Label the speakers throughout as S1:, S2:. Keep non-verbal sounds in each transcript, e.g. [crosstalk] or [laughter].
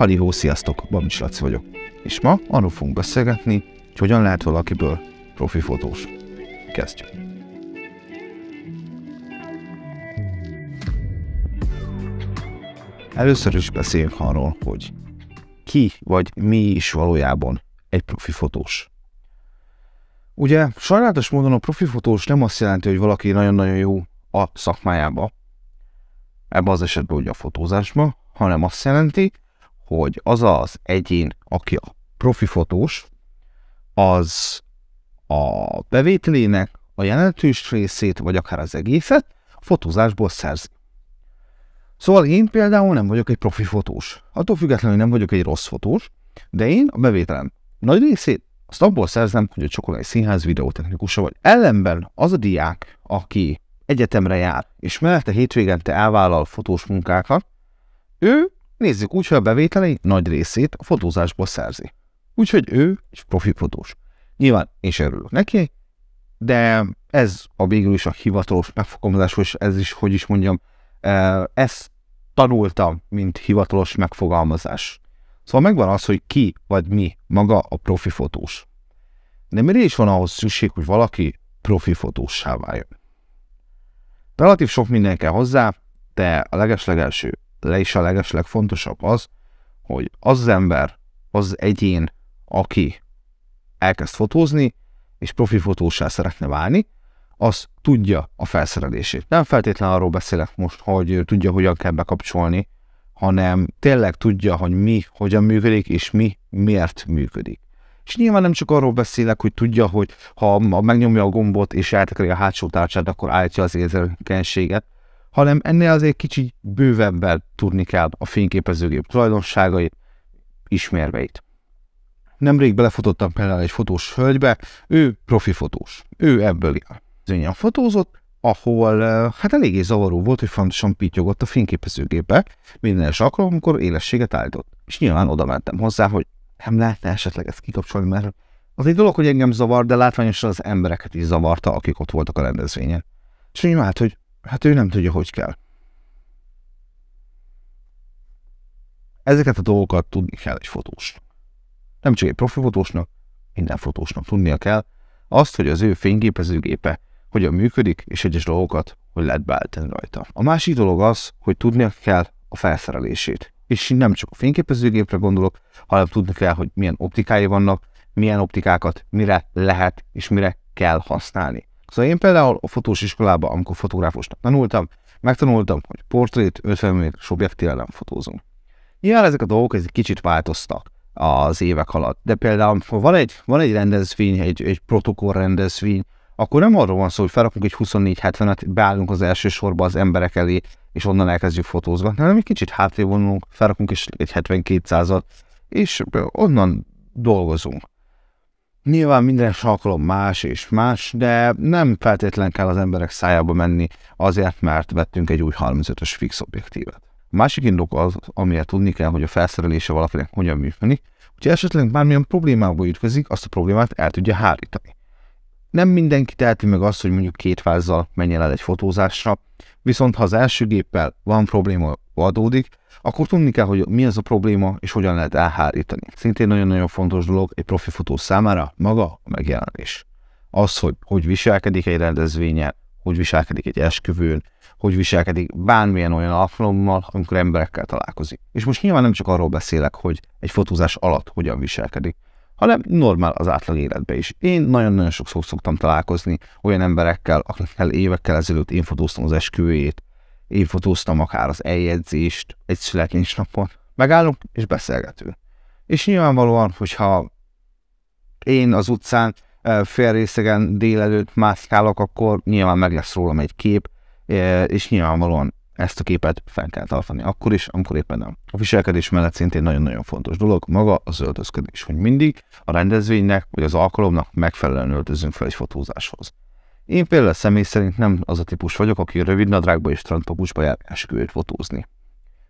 S1: Halihó, sziasztok! Babics Laci vagyok. És ma arról fogunk beszélgetni, hogy hogyan lehet valakiből profi fotós. Kezdjük! Először is beszéljünk arról, hogy ki vagy mi is valójában egy profi fotós. Ugye sajnálatos módon a profi fotós nem azt jelenti, hogy valaki nagyon-nagyon jó a szakmájába, ebben az esetben ugye a fotózásban, hanem azt jelenti, hogy az az egyén, aki a profi fotós, az a bevételének a jelentős részét, vagy akár az egészet fotózásból szerzi. Szóval én például nem vagyok egy profi fotós. Attól függetlenül nem vagyok egy rossz fotós, de én a bevételem nagy részét azt abból szerzem, hogy a csokolai színház videótechnikusa vagy. Ellenben az a diák, aki egyetemre jár, és mellette hétvégente elvállal fotós munkákat, ő Nézzük úgy, hogy a bevételei nagy részét a fotózásból szerzi. Úgyhogy ő egy profi fotós. Nyilván én sem örülök neki, de ez a végül is a hivatalos megfogalmazás, és ez is, hogy is mondjam, e, ezt tanultam, mint hivatalos megfogalmazás. Szóval megvan az, hogy ki vagy mi maga a profi fotós. De miért is van ahhoz szükség, hogy valaki profi fotóssá váljon? Relatív sok minden kell hozzá, de a legeslegelső le is a legeslegfontosabb az, hogy az ember, az egyén, aki elkezd fotózni, és profi fotósá szeretne válni, az tudja a felszerelését. Nem feltétlenül arról beszélek most, hogy tudja, hogyan kell bekapcsolni, hanem tényleg tudja, hogy mi hogyan működik, és mi miért működik. És nyilván nem csak arról beszélek, hogy tudja, hogy ha megnyomja a gombot és eltekeri a hátsó tárcsát, akkor állítja az érzékenységet, hanem ennél azért kicsit bővebben tudni kell a fényképezőgép tulajdonságait, ismerveit. Nemrég belefutottam például egy fotós hölgybe, ő profi fotós, ő ebből ilyen fotózott, ahol eh, hát eléggé zavaró volt, hogy fontosan pityogott a fényképezőgépbe minden egyes amikor élességet állított. És nyilván oda mentem hozzá, hogy nem lehetne esetleg ezt kikapcsolni, mert az egy dolog, hogy engem zavar, de látványosan az embereket is zavarta, akik ott voltak a rendezvényen. És nyilván, hát, hogy Hát ő nem tudja, hogy kell. Ezeket a dolgokat tudni kell egy fotósnak. Nem csak egy profi fotósnak, minden fotósnak tudnia kell azt, hogy az ő fényképezőgépe hogyan működik, és egyes dolgokat hogy lehet beállítani rajta. A másik dolog az, hogy tudnia kell a felszerelését. És nem csak a fényképezőgépre gondolok, hanem tudni kell, hogy milyen optikái vannak, milyen optikákat mire lehet és mire kell használni. Szóval én például a fotós iskolában, amikor fotográfusnak tanultam, megtanultam, hogy portrét 50 méteres objektívvel nem fotózunk. Nyilván ezek a dolgok egy kicsit változtak az évek alatt, de például ha van egy, van egy rendezvény, egy, egy protokoll rendezvény, akkor nem arról van szó, hogy felrakunk egy 24-70-et, beállunk az első sorba az emberek elé, és onnan elkezdjük fotózgatni, hanem egy kicsit hátrébb vonulunk, felrakunk is egy 72 százat, és onnan dolgozunk. Nyilván minden alkalom más és más, de nem feltétlen kell az emberek szájába menni azért, mert vettünk egy új 35-ös fix objektívet. A másik indok az, amiért tudni kell, hogy a felszerelése valakinek hogyan működik, hogyha esetleg bármilyen problémába ütközik, azt a problémát el tudja hárítani. Nem mindenki teheti meg azt, hogy mondjuk két vázzal menjen el egy fotózásra, viszont ha az első géppel van probléma adódik, akkor tudni kell, hogy mi az a probléma, és hogyan lehet elhárítani. Szintén nagyon-nagyon fontos dolog egy profi futó számára maga a megjelenés. Az, hogy hogy viselkedik egy rendezvényen, hogy viselkedik egy esküvőn, hogy viselkedik bármilyen olyan alkalommal, amikor emberekkel találkozik. És most nyilván nem csak arról beszélek, hogy egy fotózás alatt hogyan viselkedik, hanem normál az átlag életbe is. Én nagyon-nagyon sokszor szoktam találkozni olyan emberekkel, akikkel évekkel ezelőtt én fotóztam az esküvőjét, fotóztam akár az eljegyzést egy születésnapon. Megállunk és beszélgetünk. És nyilvánvalóan, hogyha én az utcán félrészegen délelőtt mászkálok, akkor nyilván meg lesz rólam egy kép, és nyilvánvalóan ezt a képet fel kell tartani. Akkor is, amikor éppen nem. A viselkedés mellett szintén nagyon-nagyon fontos dolog maga az zöldözködés, hogy mindig a rendezvénynek vagy az alkalomnak megfelelően öltözünk fel egy fotózáshoz. Én például személy szerint nem az a típus vagyok, aki rövid nadrágba és strandpapucsba jár esküvőt fotózni.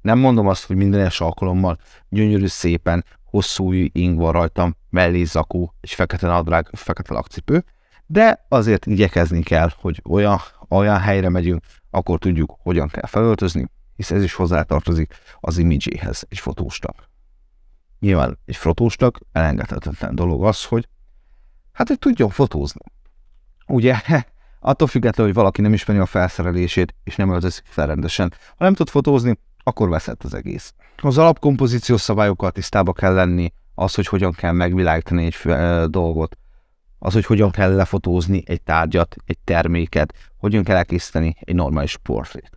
S1: Nem mondom azt, hogy minden es alkalommal gyönyörű szépen, hosszú ing van rajtam, mellé zakó, egy fekete nadrág, fekete lakcipő, de azért igyekezni kell, hogy olyan, olyan helyre megyünk, akkor tudjuk, hogyan kell felöltözni, hisz ez is hozzátartozik az imidzséhez egy fotóstak. Nyilván egy fotóstak elengedhetetlen dolog az, hogy hát, hogy tudjon fotózni ugye, [laughs] attól függetlenül, hogy valaki nem ismeri a felszerelését, és nem öltözik fel rendesen. Ha nem tud fotózni, akkor veszett az egész. Az alapkompozíció szabályokkal tisztába kell lenni, az, hogy hogyan kell megvilágítani egy dolgot, az, hogy hogyan kell lefotózni egy tárgyat, egy terméket, hogyan kell elkészíteni egy normális portrét.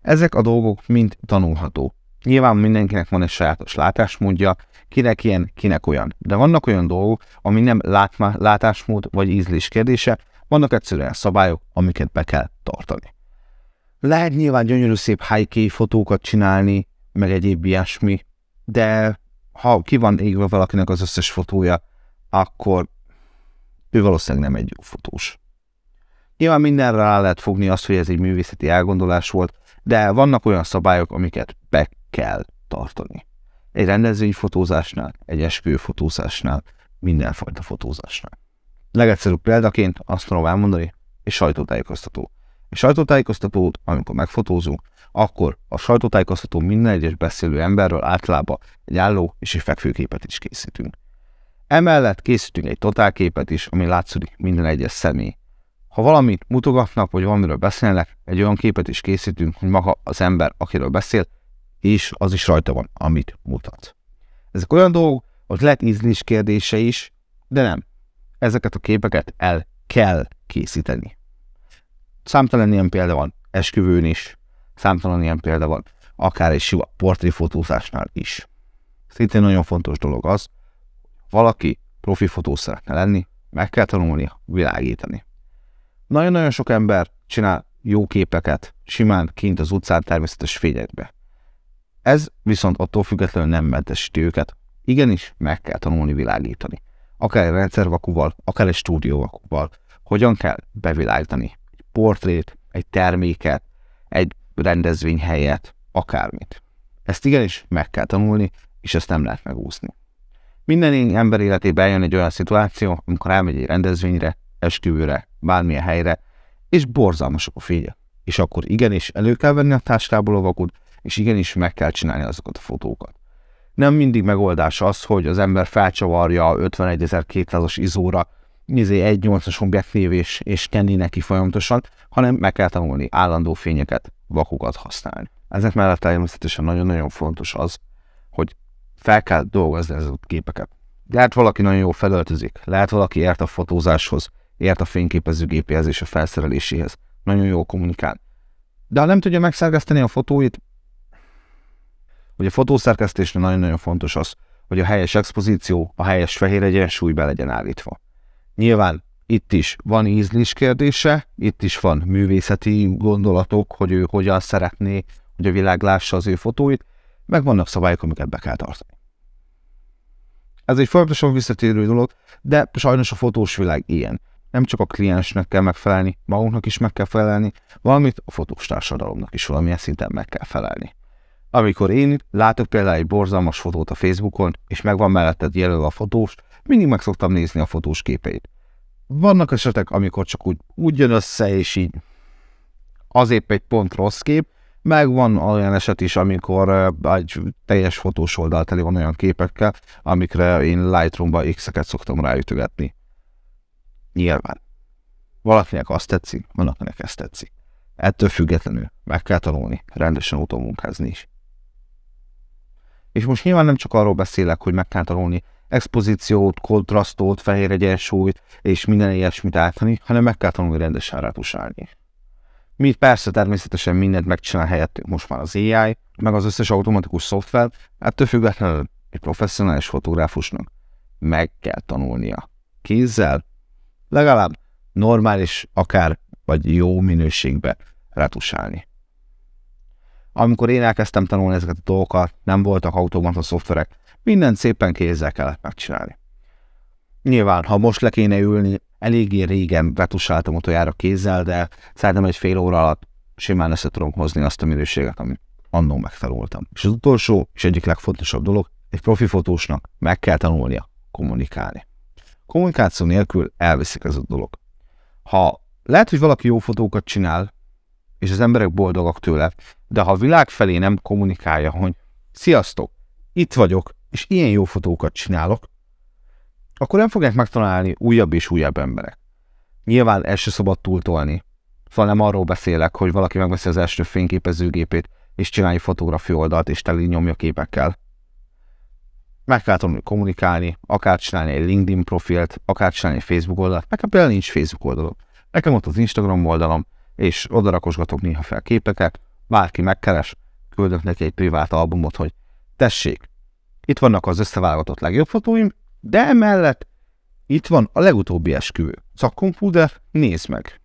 S1: Ezek a dolgok mind tanulható. Nyilván mindenkinek van egy sajátos látásmódja, kinek ilyen, kinek olyan. De vannak olyan dolgok, ami nem látma, látásmód vagy ízlés kérdése, vannak egyszerűen szabályok, amiket be kell tartani. Lehet nyilván gyönyörű szép high fotókat csinálni, meg egyéb ilyesmi, de ha ki van égve valakinek az összes fotója, akkor ő valószínűleg nem egy jó fotós. Nyilván mindenre rá lehet fogni azt, hogy ez egy művészeti elgondolás volt, de vannak olyan szabályok, amiket be kell tartani. Egy rendezvényfotózásnál, egy esküvőfotózásnál, mindenfajta fotózásnál legegyszerűbb példaként azt tudom elmondani, és sajtótájékoztató. És sajtótájékoztatót, amikor megfotózunk, akkor a sajtótájékoztató minden egyes beszélő emberről általában egy álló és egy fekvőképet is készítünk. Emellett készítünk egy totálképet is, ami látszódik minden egyes személy. Ha valamit mutogatnak, vagy valamiről beszélnek, egy olyan képet is készítünk, hogy maga az ember, akiről beszél, és az is rajta van, amit mutat. Ezek olyan dolgok, hogy lehet ízlés kérdése is, de nem ezeket a képeket el kell készíteni. Számtalan ilyen példa van esküvőn is, számtalan ilyen példa van akár egy sima portréfotózásnál is. Szintén nagyon fontos dolog az, valaki profi fotó szeretne lenni, meg kell tanulni világítani. Nagyon-nagyon sok ember csinál jó képeket, simán kint az utcán természetes fényekbe. Ez viszont attól függetlenül nem mentesíti őket, igenis meg kell tanulni világítani akár egy rendszervakúval, akár egy stúdióvakúval. hogyan kell bevilágítani egy portrét, egy terméket, egy rendezvény helyet, akármit. Ezt igenis meg kell tanulni, és ezt nem lehet megúszni. Minden ember életében jön egy olyan szituáció, amikor elmegy egy rendezvényre, esküvőre, bármilyen helyre, és borzalmasok a fények. És akkor igenis elő kell venni a táskából a vakut, és igenis meg kell csinálni azokat a fotókat. Nem mindig megoldás az, hogy az ember felcsavarja 51.200-as izóra izé egy 8 as objektív és, és kenni neki folyamatosan, hanem meg kell tanulni állandó fényeket, vakukat használni. Ezek mellett természetesen nagyon-nagyon fontos az, hogy fel kell dolgozni ezeket a képeket. Lehet valaki nagyon jól felöltözik, lehet valaki ért a fotózáshoz, ért a fényképezőgépéhez és a felszereléséhez, nagyon jól kommunikál. De ha nem tudja megszerkeszteni a fotóit, hogy a fotószerkesztésnél nagyon-nagyon fontos az, hogy a helyes expozíció, a helyes fehér egyensúly be legyen állítva. Nyilván itt is van ízlés kérdése, itt is van művészeti gondolatok, hogy ő hogyan szeretné, hogy a világ lássa az ő fotóit, meg vannak szabályok, amiket be kell tartani. Ez egy folyamatosan visszatérő dolog, de sajnos a fotós világ ilyen. Nem csak a kliensnek kell megfelelni, magunknak is meg kell felelni, valamit a fotós társadalomnak is valamilyen szinten meg kell felelni. Amikor én látok például egy borzalmas fotót a Facebookon, és megvan melletted jelölve a fotós, mindig meg szoktam nézni a fotós képeit. Vannak esetek, amikor csak úgy, úgy jön össze, és így az épp egy pont rossz kép, meg van olyan eset is, amikor egy teljes fotós oldal tele van olyan képekkel, amikre én Lightroom-ba X-eket szoktam ráütögetni. Nyilván. Valakinek azt tetszik, valakinek ezt tetszik. Ettől függetlenül meg kell tanulni rendesen utómunkázni is. És most nyilván nem csak arról beszélek, hogy meg kell tanulni expozíciót, kontrasztot, fehér egyensúlyt és minden ilyesmit állítani, hanem meg kell tanulni rendesen rátusálni. Mi persze természetesen mindent megcsinál helyettünk most már az AI, meg az összes automatikus szoftver, ettől függetlenül egy professzionális fotográfusnak meg kell tanulnia. Kézzel legalább normális, akár vagy jó minőségben retusálni. Amikor én elkezdtem tanulni ezeket a dolgokat, nem voltak a szoftverek. Mindent szépen kézzel kellett megcsinálni. Nyilván, ha most le kéne ülni, eléggé régen retusáltam utoljára kézzel, de szerintem egy fél óra alatt simán össze tudom hozni azt a minőséget, amit annó megtanultam. És az utolsó és egyik legfontosabb dolog, egy profi fotósnak meg kell tanulnia kommunikálni. Kommunikáció nélkül elviszik ez a dolog. Ha lehet, hogy valaki jó fotókat csinál, és az emberek boldogak tőle. De ha a világ felé nem kommunikálja, hogy sziasztok, itt vagyok, és ilyen jó fotókat csinálok, akkor nem fogják megtalálni újabb és újabb emberek. Nyilván el se szabad túltolni. Szóval nem arról beszélek, hogy valaki megveszi az első fényképezőgépét, és csinálja fotografi oldalt, és teli nyomja képekkel. Meg kell tudni kommunikálni, akár csinálni egy LinkedIn profilt, akár csinálni egy Facebook oldalt. Nekem például nincs Facebook oldalom. Nekem ott az Instagram oldalam, és oda rakosgatok néha fel képeket, bárki megkeres, küldök neki egy privát albumot, hogy tessék, itt vannak az összeválogatott legjobb fotóim, de emellett itt van a legutóbbi esküvő. Szakkomputer, nézd meg!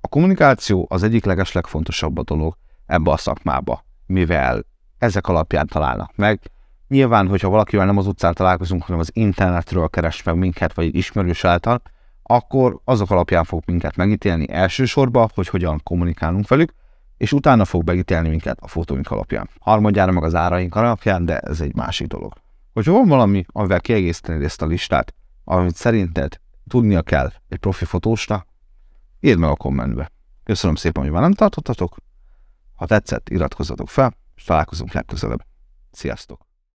S1: A kommunikáció az egyik legeslegfontosabb a dolog ebbe a szakmába, mivel ezek alapján találnak meg. Nyilván, hogyha valakivel nem az utcán találkozunk, hanem az internetről keres meg minket, vagy egy ismerős által, akkor azok alapján fog minket megítélni elsősorban, hogy hogyan kommunikálunk velük, és utána fog megítélni minket a fotóink alapján. Harmadjára meg az áraink alapján, de ez egy másik dolog. Hogyha van valami, amivel kiegészítenéd ezt a listát, amit szerinted tudnia kell egy profi fotósnak, írd meg a kommentbe. Köszönöm szépen, hogy velem tartottatok. Ha tetszett, iratkozzatok fel, és találkozunk legközelebb. Sziasztok!